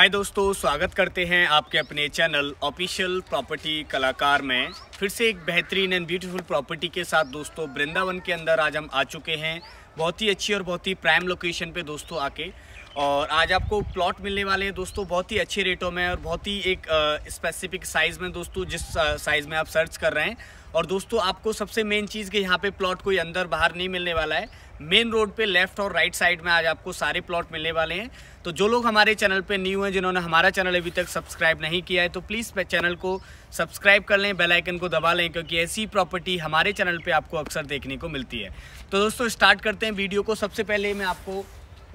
हाय दोस्तों स्वागत करते हैं आपके अपने चैनल ऑफिशियल प्रॉपर्टी कलाकार में फिर से एक बेहतरीन एंड ब्यूटीफुल प्रॉपर्टी के साथ दोस्तों वृंदावन के अंदर आज हम आ चुके हैं बहुत ही अच्छी और बहुत ही प्राइम लोकेशन पे दोस्तों आके और आज आपको प्लॉट मिलने वाले हैं दोस्तों बहुत ही अच्छे रेटों में और बहुत ही एक स्पेसिफिक साइज़ में दोस्तों जिस साइज़ में आप सर्च कर रहे हैं और दोस्तों आपको सबसे मेन चीज़ कि यहाँ पे प्लॉट कोई अंदर बाहर नहीं मिलने वाला है मेन रोड पे लेफ्ट और राइट साइड में आज आपको सारे प्लॉट मिलने वाले हैं तो जो लोग हमारे चैनल पे न्यू हैं जिन्होंने हमारा चैनल अभी तक सब्सक्राइब नहीं किया है तो प्लीज़ चैनल को सब्सक्राइब कर लें बेल आइकन को दबा लें क्योंकि ऐसी प्रॉपर्टी हमारे चैनल पे आपको अक्सर देखने को मिलती है तो दोस्तों स्टार्ट करते हैं वीडियो को सबसे पहले मैं आपको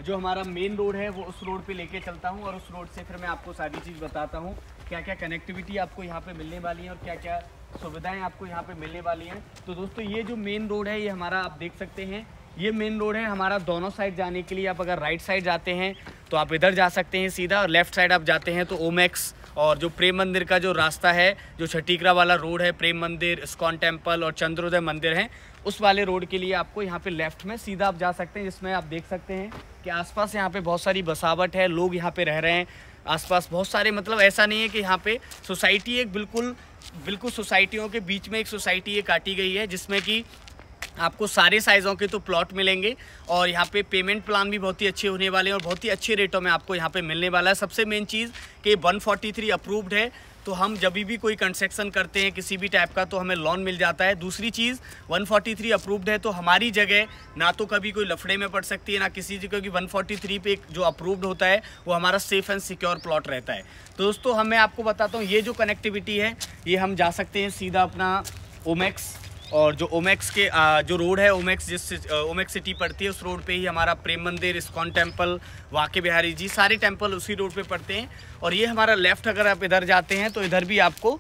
जो हमारा मेन रोड है वो उस रोड पर लेके चलता हूँ और उस रोड से फिर मैं आपको सारी चीज़ बताता हूँ क्या क्या कनेक्टिविटी आपको यहाँ पर मिलने वाली है और क्या क्या सुविधाएं आपको यहाँ पे मिलने वाली हैं तो दोस्तों ये जो मेन रोड है ये हमारा आप देख सकते हैं ये मेन रोड है हमारा दोनों साइड जाने के लिए आप अगर राइट साइड जाते हैं तो आप इधर जा सकते हैं सीधा और लेफ्ट साइड आप जाते हैं तो ओमेक्स और जो प्रेम मंदिर का जो रास्ता है जो छटीकरा वाला रोड है प्रेम मंदिर इस्कॉन टेम्पल और चंद्रोदय मंदिर हैं उस वाले रोड के लिए आपको यहाँ पे लेफ्ट में सीधा आप जा सकते हैं जिसमें आप देख सकते हैं कि आसपास यहाँ पे बहुत सारी बसावट है लोग यहाँ पे रह रहे हैं आसपास बहुत सारे मतलब ऐसा नहीं है कि यहाँ पे सोसाइटी एक बिल्कुल बिल्कुल सोसाइटियों के बीच में एक सोसाइटी ये काटी गई है जिसमें कि आपको सारे साइज़ों के तो प्लॉट मिलेंगे और यहाँ पे पेमेंट प्लान भी बहुत ही अच्छे होने वाले हैं और बहुत ही अच्छे रेटों में आपको यहाँ पे मिलने वाला है सबसे मेन चीज़ कि 143 अप्रूव्ड है तो हम जब भी कोई कंस्ट्रक्शन करते हैं किसी भी टाइप का तो हमें लोन मिल जाता है दूसरी चीज़ 143 अप्रूव्ड है तो हमारी जगह ना तो कभी कोई लफड़े में पड़ सकती है ना किसी जगह क्योंकि फोर्टी पे जो अप्रूव्ड होता है वो हमारा सेफ़ एंड सिक्योर प्लॉट रहता है तो दोस्तों हम मैं आपको बताता हूँ ये जो कनेक्टिविटी है ये हम जा सकते हैं सीधा अपना ओमैक्स और जो ओमेक्स के जो रोड है ओमेक्स जिस ओमेक्स सिटी पड़ती है उस रोड पे ही हमारा प्रेम मंदिर इस्कॉन टेम्पल वाके बिहारी जी सारे टेम्पल उसी रोड पे पड़ते हैं और ये हमारा लेफ़्ट अगर आप इधर जाते हैं तो इधर भी आपको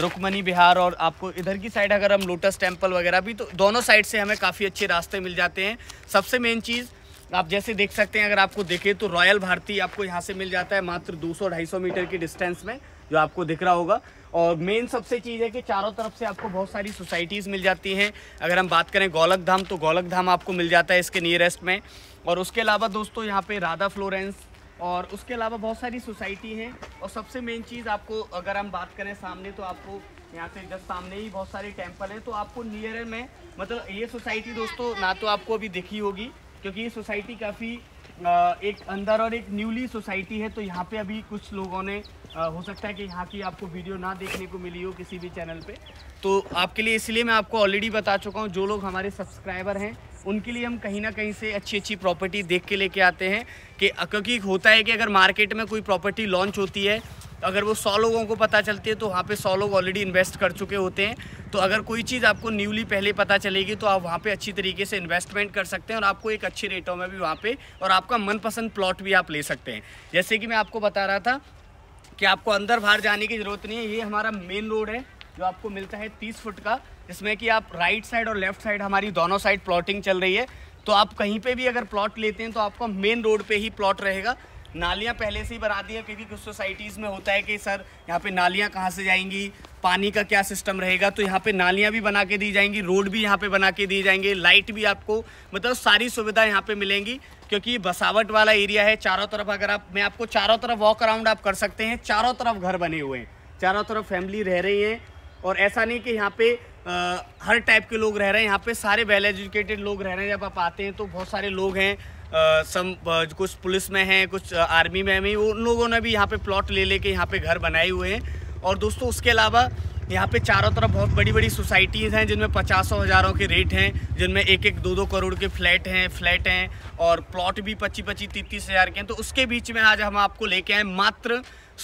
रुकमणी बिहार और आपको इधर की साइड अगर हम लोटस टेम्पल वगैरह भी तो दोनों साइड से हमें काफ़ी अच्छे रास्ते मिल जाते हैं सबसे मेन चीज़ तो आप जैसे देख सकते हैं अगर आपको देखें तो रॉयल भारती आपको यहाँ से मिल जाता है मात्र 200-250 मीटर की डिस्टेंस में जो आपको दिख रहा होगा और मेन सबसे चीज़ है कि चारों तरफ से आपको बहुत सारी सोसाइटीज़ मिल जाती हैं अगर हम बात करें गोलक धाम तो गोलक धाम आपको मिल जाता है इसके नियरेस्ट में और उसके अलावा दोस्तों यहाँ पे राधा फ्लोरेंस और उसके अलावा बहुत सारी सोसाइटी हैं और सबसे मेन चीज़ आपको अगर हम बात करें सामने तो आपको यहाँ से जस्ट सामने ही बहुत सारे टेम्पल हैं तो आपको नियर में मतलब ये सोसाइटी दोस्तों ना तो आपको अभी दिखी होगी क्योंकि ये सोसाइटी काफ़ी एक अंदर और एक न्यूली सोसाइटी है तो यहाँ पे अभी कुछ लोगों ने हो सकता है कि यहाँ की आपको वीडियो ना देखने को मिली हो किसी भी चैनल पे तो आपके लिए इसलिए मैं आपको ऑलरेडी बता चुका हूँ जो लोग हमारे सब्सक्राइबर हैं उनके लिए हम कहीं ना कहीं से अच्छी अच्छी प्रॉपर्टी देख के लेके आते हैं कि क्योंकि होता है कि अगर मार्केट में कोई प्रॉपर्टी लॉन्च होती है तो अगर वो सौ लोगों को पता चलती है तो वहाँ पे सौ लोग ऑलरेडी इन्वेस्ट कर चुके होते हैं तो अगर कोई चीज़ आपको न्यूली पहले पता चलेगी तो आप वहाँ पे अच्छी तरीके से इन्वेस्टमेंट कर सकते हैं और आपको एक अच्छे रेटों में भी वहाँ पे और आपका मनपसंद प्लॉट भी आप ले सकते हैं जैसे कि मैं आपको बता रहा था कि आपको अंदर बाहर जाने की ज़रूरत नहीं है ये हमारा मेन रोड है जो आपको मिलता है तीस फुट का जिसमें कि आप राइट साइड और लेफ्ट साइड हमारी दोनों साइड प्लॉटिंग चल रही है तो आप कहीं पर भी अगर प्लॉट लेते हैं तो आपका मेन रोड पर ही प्लॉट रहेगा नालियाँ पहले से ही बना दी हैं क्योंकि कुछ सोसाइटीज़ में होता है कि सर यहाँ पे नालियाँ कहाँ से जाएंगी पानी का क्या सिस्टम रहेगा तो यहाँ पे नालियाँ भी बना के दी जाएंगी रोड भी यहाँ पे बना के दी जाएंगे लाइट भी आपको मतलब सारी सुविधा यहाँ पे मिलेंगी क्योंकि बसावट वाला एरिया है चारों तरफ अगर आप मैं आपको चारों तरफ वॉक अराउंड आप कर सकते हैं चारों तरफ घर बने हुए हैं चारों तरफ फैमिली रह रही हैं और ऐसा नहीं कि यहाँ पर हर टाइप के लोग रह रहे हैं यहाँ पर सारे वेल एजुकेटेड लोग रह रहे हैं जब आप आते हैं तो बहुत सारे लोग हैं सम कुछ पुलिस में हैं कुछ आर्मी में भी उन लोगों ने भी यहाँ पे प्लॉट ले लेके यहाँ पे घर बनाए हुए हैं और दोस्तों उसके अलावा यहाँ पे चारों तरफ बहुत बड़ी बड़ी सोसाइटीज़ हैं जिनमें पचासों हज़ारों के रेट हैं जिनमें एक एक दो दो करोड़ के फ्लैट हैं फ्लैट हैं और प्लॉट भी पच्चीस पच्चीस तीस तीस हज़ार के हैं तो उसके बीच में आज हम आपको लेके आए मात्र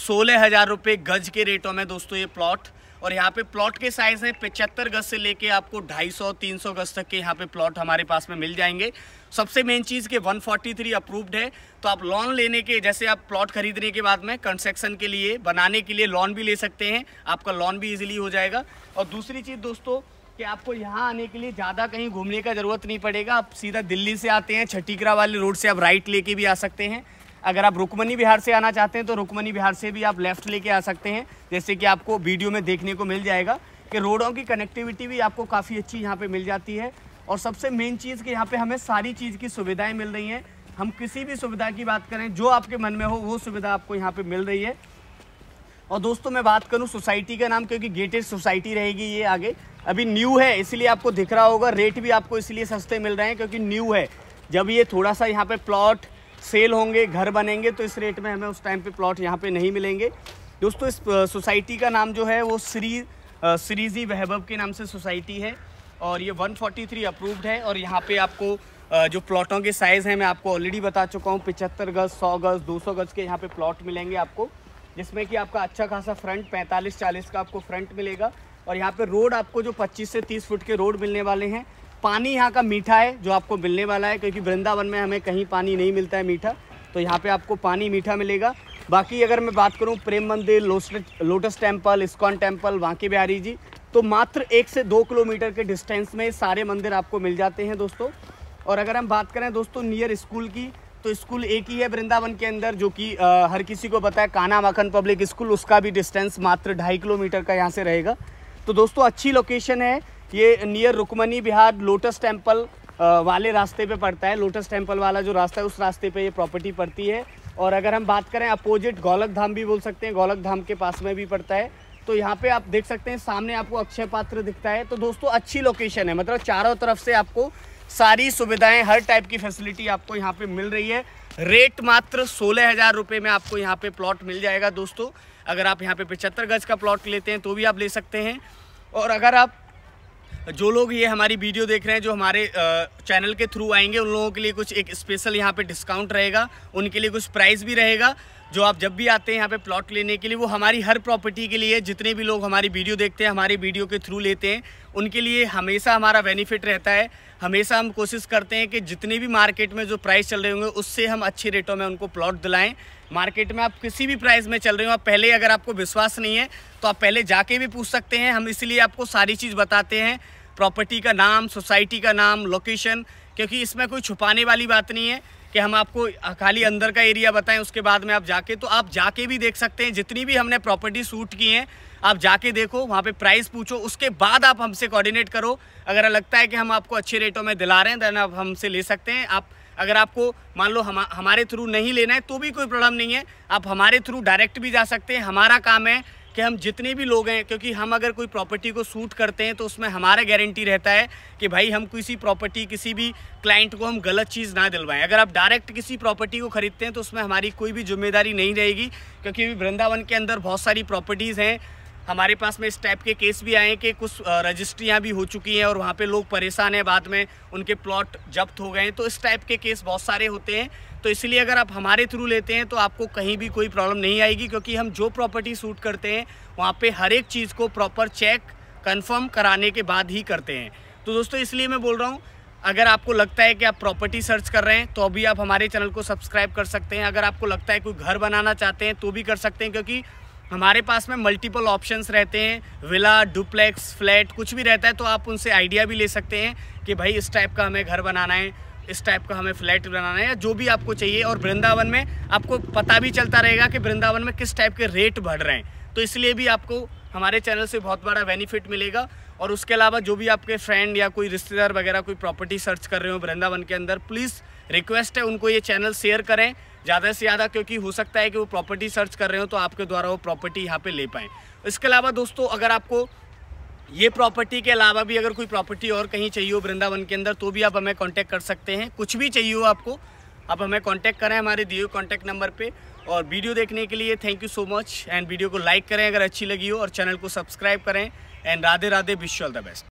सोलह हज़ार रुपये गज के रेटों में दोस्तों ये प्लॉट और यहाँ पे प्लॉट के साइज़ हैं पचहत्तर गज से लेके आपको 250 300 गज तक के यहाँ पे प्लॉट हमारे पास में मिल जाएंगे सबसे मेन चीज़ के 143 अप्रूव्ड है तो आप लोन लेने के जैसे आप प्लॉट खरीदने के बाद में कंस्ट्रक्शन के लिए बनाने के लिए लोन भी ले सकते हैं आपका लोन भी ईजिली हो जाएगा और दूसरी चीज़ दोस्तों कि आपको यहाँ आने के लिए ज़्यादा कहीं घूमने का ज़रूरत नहीं पड़ेगा आप सीधा दिल्ली से आते हैं छटीकरा वाले रोड से आप राइट लेके भी आ सकते हैं अगर आप रुकमनी बिहार से आना चाहते हैं तो रुकमनी बिहार से भी आप लेफ़्ट लेके आ सकते हैं जैसे कि आपको वीडियो में देखने को मिल जाएगा कि रोडों की कनेक्टिविटी भी आपको काफ़ी अच्छी यहाँ पर मिल जाती है और सबसे मेन चीज़ कि यहाँ पर हमें सारी चीज़ की सुविधाएँ मिल रही हैं हम किसी भी सुविधा की बात करें जो आपके मन में हो वो सुविधा आपको यहाँ पर मिल रही है और दोस्तों मैं बात करूं सोसाइटी का नाम क्योंकि गेटेड सोसाइटी रहेगी ये आगे अभी न्यू है इसलिए आपको दिख रहा होगा रेट भी आपको इसलिए सस्ते मिल रहे हैं क्योंकि न्यू है जब ये थोड़ा सा यहाँ पे प्लॉट सेल होंगे घर बनेंगे तो इस रेट में हमें उस टाइम पे प्लॉट यहाँ पे नहीं मिलेंगे दोस्तों इस सोसाइटी का नाम जो है वो श्री श्रीजी वहबब के नाम से सोसाइटी है और ये 143 अप्रूव्ड है और यहाँ पे आपको जो प्लॉटों के साइज़ हैं मैं आपको ऑलरेडी बता चुका हूँ पिचहत्तर गज़ सौ गज़ दो सौ गज़ के यहाँ पर प्लॉट मिलेंगे आपको जिसमें कि आपका अच्छा खासा फ्रंट पैंतालीस चालीस का आपको फ्रंट मिलेगा और यहाँ पर रोड आपको जो पच्चीस से तीस फुट के रोड मिलने वाले हैं पानी यहाँ का मीठा है जो आपको मिलने वाला है क्योंकि वृंदावन में हमें कहीं पानी नहीं मिलता है मीठा तो यहाँ पे आपको पानी मीठा मिलेगा बाकी अगर मैं बात करूँ Prem Mandir Lotus Temple ISKCON temple Banke Bihari ji तो मात्र एक से दो किलोमीटर के डिस्टेंस में सारे मंदिर आपको मिल जाते हैं दोस्तों और अगर हम बात करें दोस्तों नियर स्कूल की तो स्कूल एक ही है वृंदावन के अंदर जो कि हर किसी को पता है काना माखन पब्लिक स्कूल उसका भी डिस्टेंस मात्र ढाई किलोमीटर का यहाँ से रहेगा तो दोस्तों अच्छी लोकेशन है ये near Rukmani Bihar Lotus Temple वाले रास्ते पे पड़ता है लोटस टेम्पल वाला जो रास्ता है उस रास्ते पे ये प्रॉपर्टी पड़ती है और अगर हम बात करें अपोजिट गोलक धाम भी बोल सकते हैं गोलक धाम के पास में भी पड़ता है तो यहाँ पे आप देख सकते हैं सामने आपको अक्षय पात्र दिखता है तो दोस्तों अच्छी लोकेशन है मतलब चारों तरफ से आपको सारी सुविधाएं हर टाइप की फैसिलिटी आपको यहाँ पे मिल रही है रेट मात्र सोलह हज़ार रुपये में आपको यहाँ पे प्लॉट मिल जाएगा दोस्तों अगर आप यहाँ पे पचहत्तर गज का प्लॉट लेते हैं तो भी आप ले सकते हैं और अगर आप जो लोग ये हमारी वीडियो देख रहे हैं जो हमारे चैनल के थ्रू आएंगे उन लोगों के लिए कुछ एक स्पेशल यहाँ पे डिस्काउंट रहेगा उनके लिए कुछ प्राइस भी रहेगा जो आप जब भी आते हैं यहाँ पे प्लॉट लेने के लिए वो हमारी हर प्रॉपर्टी के लिए जितने भी लोग हमारी वीडियो देखते हैं हमारी वीडियो के थ्रू लेते हैं उनके लिए हमेशा हमारा बेनिफिट रहता है हमेशा हम कोशिश करते हैं कि जितने भी मार्केट में जो प्राइस चल रहे होंगे उससे हम अच्छे रेटों में उनको प्लॉट दिलाएं मार्केट में आप किसी भी प्राइस में चल रहे हो आप पहले अगर आपको विश्वास नहीं है तो आप पहले जाके भी पूछ सकते हैं हम इसलिए आपको सारी चीज़ बताते हैं प्रॉपर्टी का नाम सोसाइटी का नाम लोकेशन क्योंकि इसमें कोई छुपाने वाली बात नहीं है कि हम आपको खाली अंदर का एरिया बताएं उसके बाद में आप जाके तो आप जाके भी देख सकते हैं जितनी भी हमने प्रॉपर्टी सूट की हैं आप जाके देखो वहाँ पे प्राइस पूछो उसके बाद आप हमसे कोऑर्डिनेट करो अगर लगता है कि हम आपको अच्छे रेटों में दिला रहे हैं देन आप हमसे ले सकते हैं आप अगर आपको मान लो हम हमारे थ्रू नहीं लेना है तो भी कोई प्रॉब्लम नहीं है आप हमारे थ्रू डायरेक्ट भी जा सकते हैं हमारा काम है कि हम जितने भी लोग हैं क्योंकि हम अगर कोई प्रॉपर्टी को सूट करते हैं तो उसमें हमारा गारंटी रहता है कि भाई हम किसी प्रॉपर्टी किसी भी क्लाइंट को हम गलत चीज़ ना दिलवाएं अगर आप डायरेक्ट किसी प्रॉपर्टी को ख़रीदते हैं तो उसमें हमारी कोई भी जिम्मेदारी नहीं रहेगी क्योंकि वृंदावन के अंदर बहुत सारी प्रॉपर्टीज़ हैं हमारे पास में इस टाइप के केस भी आए हैं कि कुछ रजिस्ट्रियाँ भी हो चुकी हैं और वहाँ पे लोग परेशान हैं बाद में उनके प्लॉट जब्त हो गए हैं तो इस टाइप के केस बहुत सारे होते हैं तो इसलिए अगर आप हमारे थ्रू लेते हैं तो आपको कहीं भी कोई प्रॉब्लम नहीं आएगी क्योंकि हम जो प्रॉपर्टी सूट करते हैं वहाँ पर हर एक चीज़ को प्रॉपर चेक कन्फर्म कराने के बाद ही करते हैं तो दोस्तों इसलिए मैं बोल रहा हूँ अगर आपको लगता है कि आप प्रॉपर्टी सर्च कर रहे हैं तो अभी आप हमारे चैनल को सब्सक्राइब कर सकते हैं अगर आपको लगता है कोई घर बनाना चाहते हैं तो भी कर सकते हैं क्योंकि हमारे पास में मल्टीपल ऑप्शंस रहते हैं विला डुप्लेक्स फ्लैट कुछ भी रहता है तो आप उनसे आइडिया भी ले सकते हैं कि भाई इस टाइप का हमें घर बनाना है इस टाइप का हमें फ्लैट बनाना है या जो भी आपको चाहिए और वृंदावन में आपको पता भी चलता रहेगा कि वृंदावन में किस टाइप के रेट बढ़ रहे हैं तो इसलिए भी आपको हमारे चैनल से बहुत बड़ा बेनिफिट मिलेगा और उसके अलावा जो भी आपके फ्रेंड या कोई रिश्तेदार वगैरह कोई प्रॉपर्टी सर्च कर रहे हो वृंदावन के अंदर प्लीज़ रिक्वेस्ट है उनको ये चैनल शेयर करें ज़्यादा से ज़्यादा क्योंकि हो सकता है कि वो प्रॉपर्टी सर्च कर रहे हो तो आपके द्वारा वो प्रॉपर्टी यहाँ पे ले पाएँ इसके अलावा दोस्तों अगर आपको ये प्रॉपर्टी के अलावा भी अगर कोई प्रॉपर्टी और कहीं चाहिए हो वृंदावन के अंदर तो भी आप हमें कॉन्टैक्ट कर सकते हैं कुछ भी चाहिए हो आपको आप हमें कॉन्टैक्ट करें हमारे दिए हुए कॉन्टैक्ट नंबर पर और वीडियो देखने के लिए thank you so much and video को लाइक करें अगर अच्छी लगी हो और चैनल को सब्सक्राइब करें and Radhe Radhe wish all the best